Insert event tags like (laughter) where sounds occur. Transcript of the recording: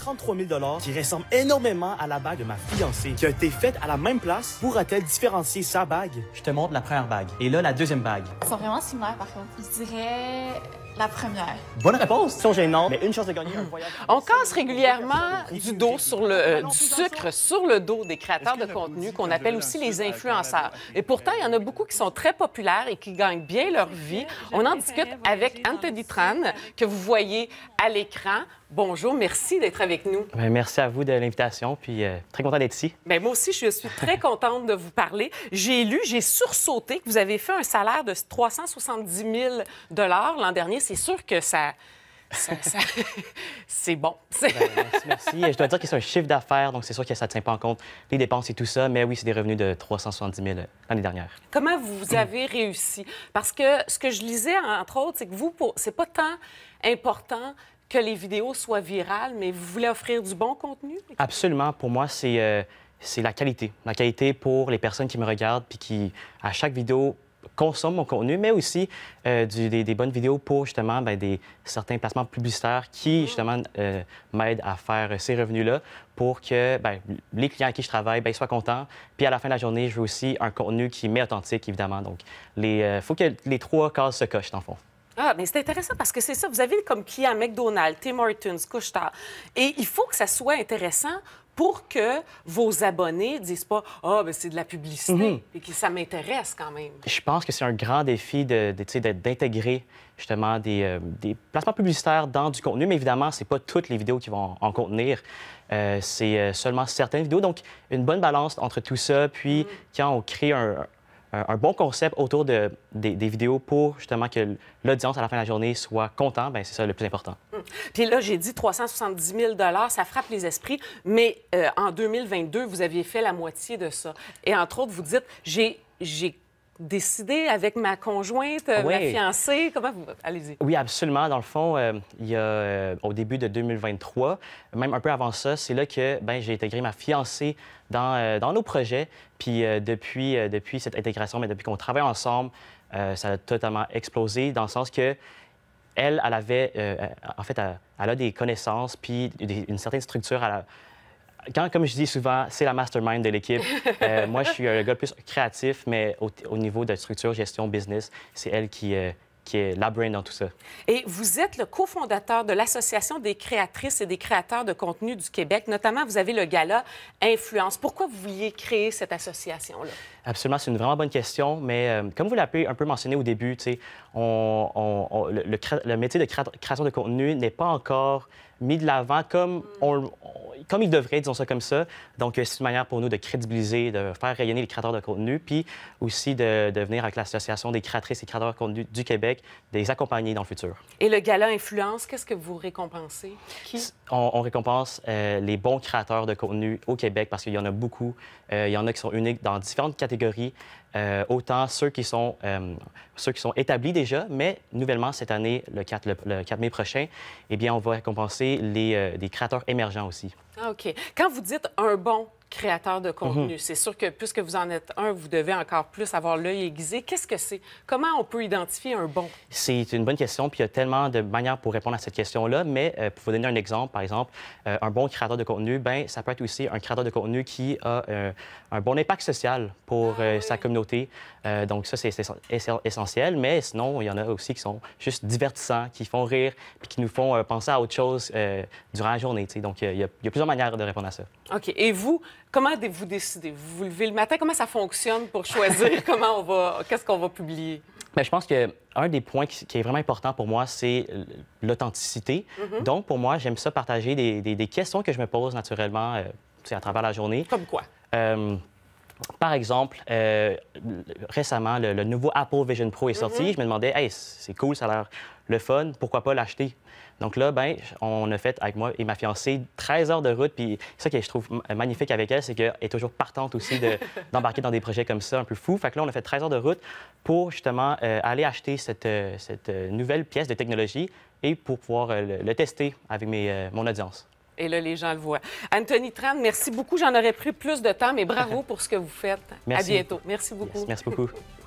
33 000 qui ressemble énormément à la bague de ma fiancée, qui a été faite à la même place. Pourra-t-elle différencier sa bague? Je te montre la première bague. Et là, la deuxième bague. Ils sont vraiment similaires, par contre. Je dirais... La première. Bonne réponse. Ils sont mais une chance de gagner un voyage. On casse régulièrement du dos sur le euh, sucre sur le dos des créateurs de contenu qu'on appelle aussi les influenceurs. Et pourtant, il y en a beaucoup qui sont très populaires et qui gagnent bien leur vie. On en discute avec Anthony Tran que vous voyez à l'écran. Bonjour, merci d'être avec nous. Ben, merci à vous de l'invitation, puis euh, très content d'être ici. Ben, moi aussi, je suis très (laughs) contente de vous parler. J'ai lu, j'ai sursauté que vous avez fait un salaire de 370 000 l'an dernier. C'est sûr que ça... (laughs) c'est bon. Ben, merci, Je dois dire que c'est un chiffre d'affaires, donc c'est sûr que ça ne tient pas en compte les dépenses et tout ça, mais oui, c'est des revenus de 370 000 l'année dernière. Comment vous avez réussi? Parce que ce que je lisais, entre autres, c'est que vous, pour... c'est pas tant important que les vidéos soient virales, mais vous voulez offrir du bon contenu? Absolument. Pour moi, c'est euh, c'est la qualité. La qualité pour les personnes qui me regardent puis qui, à chaque vidéo, consomment mon contenu, mais aussi euh, des, bonnes vidéos pour justement ben, des, certains placements publicitaires qui, mm-hmm. justement, euh, m'aident à faire ces revenus-là pour que ben, les clients à qui je travaille ben, soient contents. Puis à la fin de la journée, je veux aussi un contenu qui m'est authentique, évidemment. Donc, il faut que les trois cases se cochent, en fond. Ah, mais c'est intéressant parce que c'est ça. Vous avez comme qui à McDonald's, Tim Hortons, Couchetard. Et il faut que ça soit intéressant pour que vos abonnés disent pas ah oh, c'est de la publicité mhm. et que ça m'intéresse quand même. Je pense que c'est un grand défi d'intégrer justement des, euh, des, placements publicitaires dans du contenu, mais évidemment c'est pas toutes les vidéos qui vont en contenir. Euh, c'est euh, seulement certaines vidéos. Donc, une bonne balance entre tout ça, puis mhm. quand on crée un, euh, un bon concept autour de, des, vidéos pour justement que l'audience à la fin de la journée soit contente, bien, c'est ça le plus important. Mm. Puis là, j'ai dit 370 000 ça frappe les esprits, mais euh, en 2022, vous aviez fait la moitié de ça. Et entre autres, vous dites, j'ai décidé avec ma conjointe, ah euh, ma fiancée? Comment vous... Allez-y. Oui, absolument. Dans le fond, euh, il y a, euh, au début de 2023, même un peu avant ça, c'est là que ben, j'ai intégré ma fiancée dans, dans nos projets. Puis depuis, depuis cette intégration, mais depuis qu'on travaille ensemble, ça a totalement explosé dans le sens que elle, elle avait, en fait, elle, a des connaissances puis une certaine structure à la comme je dis souvent, c'est la mastermind de l'équipe. Euh, (laughs) moi, je suis le gars le plus créatif, mais au, niveau de structure, gestion, business, c'est elle qui, euh, qui est la brain dans tout ça. Et vous êtes le cofondateur de l'Association des créatrices et des créateurs de contenu du Québec. Notamment, vous avez le gala Influence. Pourquoi vous vouliez créer cette association-là? Absolument, c'est une vraiment bonne question. Mais euh, comme vous l'avez un peu mentionné au début, on, le, métier de création de contenu n'est pas encore mis de l'avant comme, on, comme il devrait, disons ça comme ça. Donc, euh, c'est une manière pour nous de crédibiliser, de faire rayonner les créateurs de contenu, puis aussi de, devenir venir avec l'Association des créatrices et créateurs de contenu du Québec, des accompagner dans le futur. Et le gala Influence, qu'est-ce que vous récompensez? On, récompense euh, les bons créateurs de contenu au Québec parce qu'il y en a beaucoup. Euh, il y en a qui sont uniques dans différentes catégories. Euh, autant ceux qui, sont, euh, ceux qui sont établis déjà, mais nouvellement cette année, le 4, le, 4 mai prochain, eh bien, on va récompenser les, euh, créateurs émergents aussi. Ah, OK. Quand vous dites un bon créateur de contenu. Mhm. C'est sûr que puisque vous en êtes un, vous devez encore plus avoir l'œil aiguisé. Qu'est-ce que c'est? Comment on peut identifier un bon? C'est une bonne question, puis il y a tellement de manières pour répondre à cette question-là, mais euh, pour vous donner un exemple, par exemple, euh, un bon créateur de contenu, ben ça peut être aussi un créateur de contenu qui a euh, un bon impact social pour ah sa communauté. donc ça, c'est essentiel, mais sinon, il y en a aussi qui sont juste divertissants, qui font rire, puis qui nous font penser à autre chose durant la journée. Donc il y, y, a plusieurs manières de répondre à ça. OK. Et vous, Comment vous décidez? Vous vous levez le matin? Comment ça fonctionne pour choisir (laughs) comment on va, qu'est-ce qu'on va publier? Ben, je pense que un des points qui est vraiment important pour moi, c'est l'authenticité. Mm-hmm. Donc, pour moi, j'aime ça partager des, questions que je me pose naturellement euh, à travers la journée. Comme quoi? Euh, par exemple, euh, récemment, le, nouveau Apple Vision Pro est sorti. Mhm. Je me demandais, hey, c'est cool, ça a l'air le fun, pourquoi pas l'acheter? Donc là, ben, on a fait avec moi et ma fiancée 13 heures de route. Puis ça que je trouve magnifique avec elle, c'est qu'elle est toujours partante aussi (laughs) d'embarquer dans des projets comme ça, un peu fou. Fait que là, on a fait 13 heures de route pour justement euh, aller acheter cette, euh, nouvelle pièce de technologie et pour pouvoir le, tester avec mon audience. Et là, les gens le voient. Anthony Tran, merci beaucoup. J'en aurais pris plus de temps, mais bravo pour ce que vous faites. Merci. À bientôt. Merci beaucoup. merci beaucoup. (laughs)